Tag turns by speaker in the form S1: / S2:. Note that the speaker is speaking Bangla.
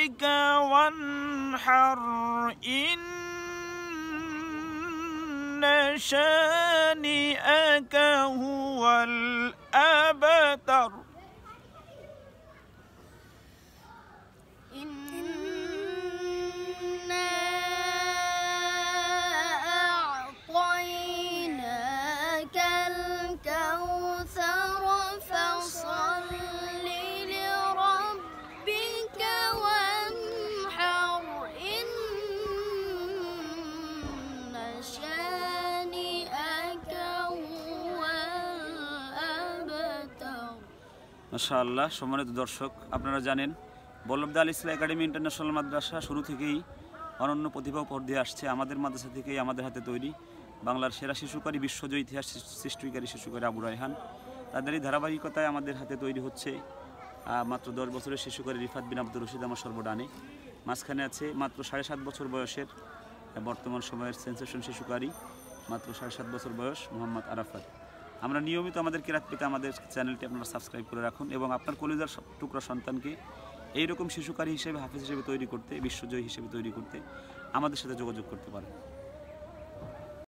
S1: عليك وانحر إن شانئك هو الأبتر
S2: মাশাআল্লাহ সম্মানিত দর্শক আপনারা জানেন বল্লভদা আল ইসলা একাডেমি ইন্টারন্যাশনাল মাদ্রাসা শুরু থেকেই অনন্য প্রতিভা উপর দিয়ে আসছে আমাদের মাদ্রাসা থেকেই আমাদের হাতে তৈরি বাংলার সেরা শিশুকারী বিশ্বজয় ইতিহাস সৃষ্টিকারী শিশুকারী আবু রায়হান তাদের এই ধারাবাহিকতায় আমাদের হাতে তৈরি হচ্ছে মাত্র দশ বছরের শিশুকারী রিফাত বিন আব্দুর রশিদ আমার সর্বডানে মাঝখানে আছে মাত্র সাড়ে সাত বছর বয়সের বর্তমান সময়ের সেন্সেশন শিশুকারী মাত্র সাড়ে সাত বছর বয়স মোহাম্মদ আরাফাত আমরা নিয়মিত আমাদের কিরাত পেতে আমাদের চ্যানেলটি আপনারা সাবস্ক্রাইব করে রাখুন এবং আপনার কলেজার টুকরা সন্তানকে এইরকম শিশুকারী হিসেবে হাফিজ হিসেবে তৈরি করতে বিশ্বজয়ী হিসেবে তৈরি করতে আমাদের সাথে যোগাযোগ করতে পারেন